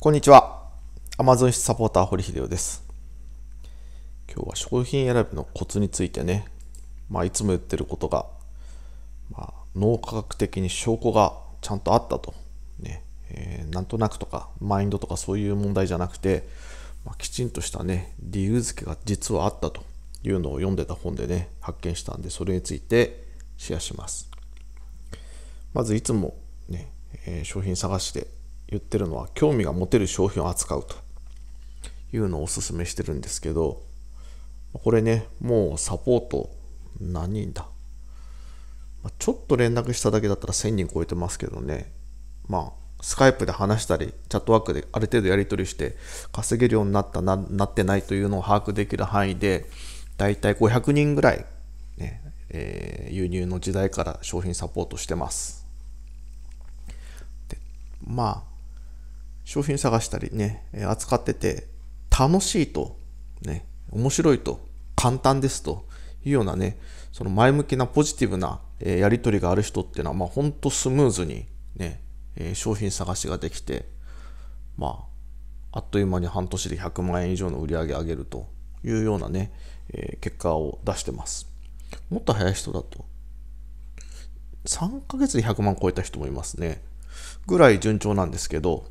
こんにちは。アマゾンサポーター堀秀夫です。今日は商品選びのコツについてね、まあ、いつも言ってることが、まあ、脳科学的に証拠がちゃんとあったと。ねえー、なんとなくとか、マインドとかそういう問題じゃなくて、まあ、きちんとしたね、理由付けが実はあったというのを読んでた本でね、発見したんで、それについてシェアします。まずいつもね、えー、商品探して言ってるのは興味が持てる商品を扱うというのをおすすめしてるんですけどこれねもうサポート何人だちょっと連絡しただけだったら1000人超えてますけどねまあスカイプで話したりチャットワークである程度やり取りして稼げるようになったななってないというのを把握できる範囲でだいたい500人ぐらい、ねえー、輸入の時代から商品サポートしてます。でまあ商品探したりね、扱ってて楽しいと、ね、面白いと、簡単ですというようなね、その前向きなポジティブなやり取りがある人っていうのは、まあ本当スムーズにね、商品探しができて、まあ、あっという間に半年で100万円以上の売り上げ上げるというようなね、え結果を出してます。もっと早い人だと、3ヶ月で100万超えた人もいますね。ぐらい順調なんですけど、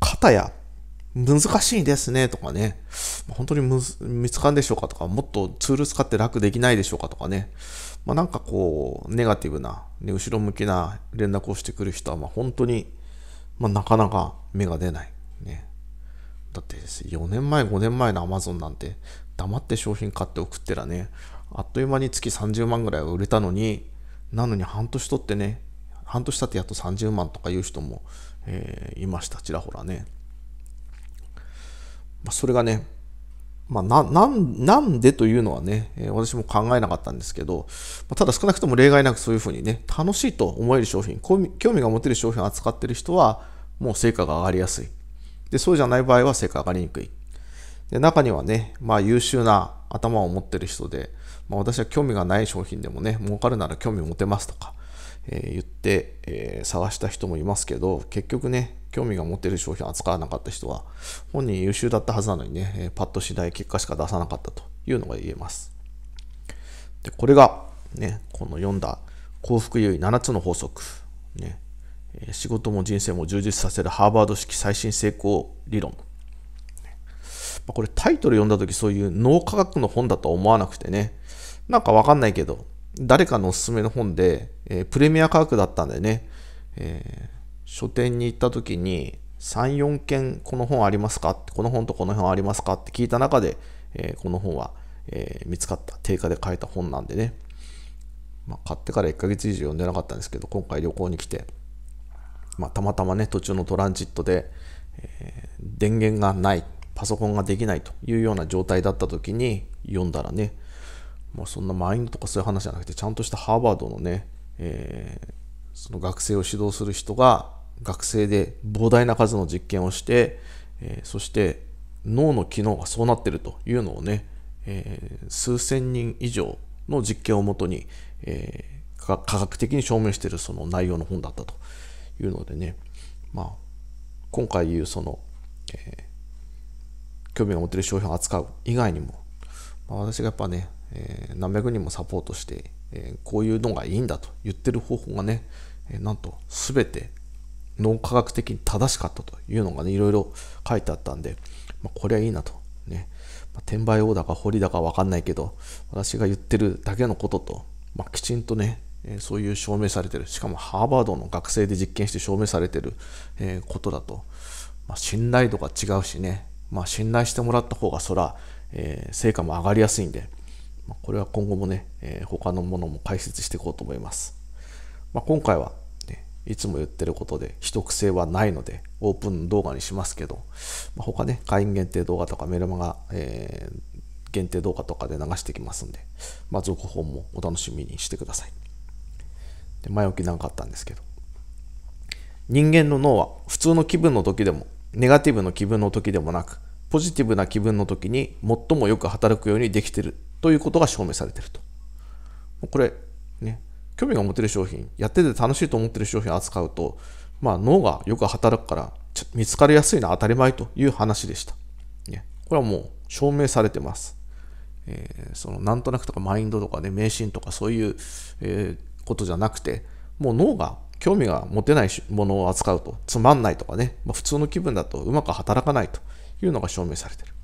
方や、難しいですねとかね、本当にむ見つかんでしょうかとか、もっとツール使って楽できないでしょうかとかね、まあ、なんかこう、ネガティブな、ね、後ろ向きな連絡をしてくる人は、まあ、本当に、まあ、なかなか芽が出ない。ね、だって4年前、5年前の Amazon なんて、黙って商品買って送ってらね、あっという間に月30万ぐらいは売れたのに、なのに半年取ってね、半年経ってやっと30万とか言う人もえー、いました、ちらほらね。まあ、それがね、まあ、な、ななんでというのはね、え私も考えなかったんですけど、まただ少なくとも例外なくそういうふうにね、楽しいと思える商品、興味が持てる商品を扱っている人は、もう成果が上がりやすい。で、そうじゃない場合は成果上がりにくい。で、中にはね、まあ優秀な頭を持ってる人で、まあ、私は興味がない商品でもね、儲かるなら興味持てますとか、え言って、え探した人もいますけど、結局ね、興味が持てる商品を扱わなかった人は、本人優秀だったはずなのにね、えパッと次第結果しか出さなかったというのが言えます。で、これが、ね、この読んだ幸福優位7つの法則、ね、仕事も人生も充実させるハーバード式最新成功理論。これタイトル読んだ時そういう脳科学の本だとは思わなくてね、なんかわかんないけど、誰かのおすすめの本で、えー、プレミア価格だったんでね、えー、書店に行った時に3、4件この本ありますかこの本とこの本ありますかって聞いた中で、えー、この本は、え見つかった定価で買えた本なんでね、まあ、買ってから1ヶ月以上読んでなかったんですけど今回旅行に来て、まあ、たまたまね途中のトランジットで、え電源がないパソコンができないというような状態だった時に読んだらねもうそんなマインドとかそういう話じゃなくてちゃんとしたハーバードのね、えー、その学生を指導する人が学生で膨大な数の実験をして、えー、そして脳の機能がそうなってるというのをね、えー、数千人以上の実験をもとに、え科学的に証明しているその内容の本だったというのでね、まあ、今回言うその、え興味が持てる商品を扱う以外にも、まあ、私がやっぱねえ何百人もサポートして、えこういうのがいいんだと言ってる方法がね、えなんと全て脳科学的に正しかったというのがね、いろいろ書いてあったんで、まあ、これはいいなと。ね。まあ、転売王だか堀だかわかんないけど、私が言ってるだけのことと、まあ、きちんとね、えそういう証明されてる、しかもハーバードの学生で実験して証明されてる、えことだと、ま信頼度が違うしね、ま信頼してもらった方がそら、えー、成果も上がりやすいんで、まこれは今後もね、えー、他のものも解説していこうと思います。まあ、今回は、ね、いつも言ってることで、秘匿性はないので、オープン動画にしますけど、まあ、他ね、会員限定動画とかメルマガ、えー、限定動画とかで流してきますんで、まあ、続報もお楽しみにしてください。で前置きなかったんですけど、人間の脳は普通の気分の時でも、ネガティブの気分の時でもなく、ポジティブな気分の時に最もよく働くようにできてるということが証明されていると。これ、ね、興味が持てる商品、やってて楽しいと思ってる商品を扱うと、まあ、脳がよく働くから、見つかりやすいのは当たり前という話でした。ね、これはもう証明されてます。えー、そのなんとなくとかマインドとかね、迷信とかそういう、えー、ことじゃなくて、もう脳が興味が持てないものを扱うとつまんないとかね、まあ、普通の気分だとうまく働かないというのが証明されている。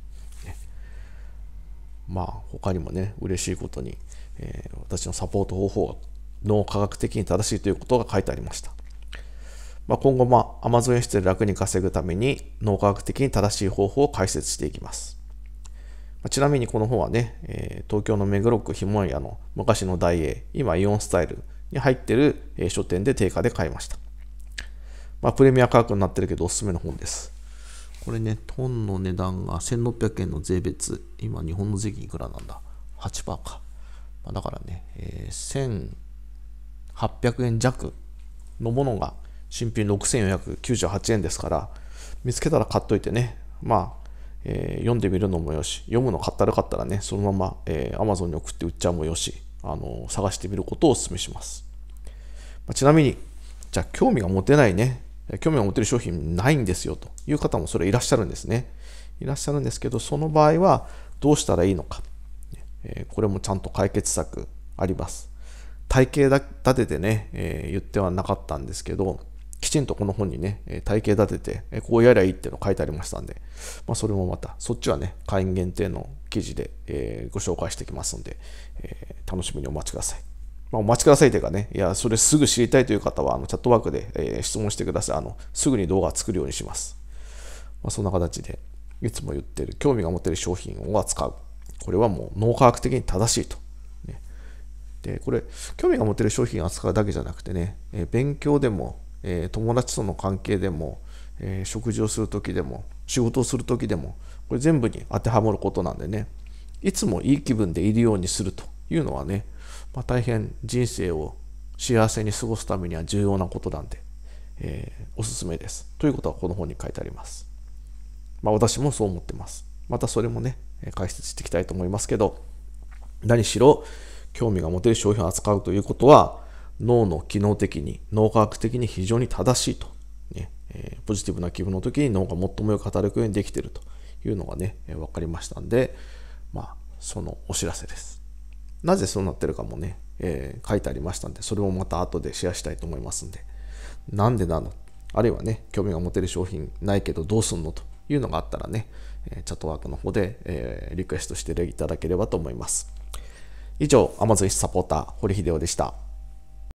まあ、他にもね、嬉しいことに、えー、私のサポート方法の科学的に正しいということが書いてありました。まあ、今後、まあ、Amazon 輸出で楽に稼ぐために、脳科学的に正しい方法を解説していきます。まあ、ちなみにこの本はね、えー、東京の目黒区ひもん屋の昔の大英、今イオンスタイルに入ってる、え書店で定価で買いました。まあ、プレミア価格になってるけどおすすめの本です。これね、トンの値段が1600円の税別。今、日本の税金いくらなんだ ?8% か。まあ、だからね、えー、1800円弱のものが新品6498円ですから、見つけたら買っといてね、まあ、えー、読んでみるのもよし、読むの買ったら買ったらね、そのまま、えー、Amazon に送って売っちゃうもよし、あのー、探してみることをお勧めします。まあ、ちなみに、じゃあ興味が持てないね、興味を持ってる商品ないんですよという方もそれいらっしゃるんですね。いらっしゃるんですけど、その場合はどうしたらいいのか。これもちゃんと解決策あります。体系立ててね、え言ってはなかったんですけど、きちんとこの本にね、体系立てて、こうやりゃいいっていうの書いてありましたんで、まあ、それもまた、そっちはね、会員限定の記事で、えご紹介してきますので、え楽しみにお待ちください。まあ、お待ちくださいというかね、いや、それすぐ知りたいという方は、あのチャットワークで、えー、質問してくださいあの。すぐに動画作るようにします。まあ、そんな形で、いつも言ってる、興味が持ってる商品を扱う。これはもう脳科学的に正しいと。ね、で、これ、興味が持ってる商品を扱うだけじゃなくてね、えー、勉強でも、えー、友達との関係でも、え食事をするときでも、仕事をするときでも、これ全部に当てはまることなんでね、いつもいい気分でいるようにするというのはね、まあ、大変人生を幸せに過ごすためには重要なことなんで、えー、おすすめです。ということはこの本に書いてあります。まあ、私もそう思ってます。またそれもね、解説していきたいと思いますけど、何しろ興味が持てる商品を扱うということは、脳の機能的に、脳科学的に非常に正しいと。ねえー、ポジティブな気分の時に脳が最もよく働くようにできているというのがね、えー、分かりましたんで、まあ、そのお知らせです。なぜそうなってるかもね、えー、書いてありましたんで、それもまた後でシェアしたいと思いますんで、なんでなのあるいはね、興味が持てる商品ないけどどうすんのというのがあったらね、チャットワークの方で、えー、リクエストしていただければと思います。以上、Amazon サポーター、堀秀夫でした。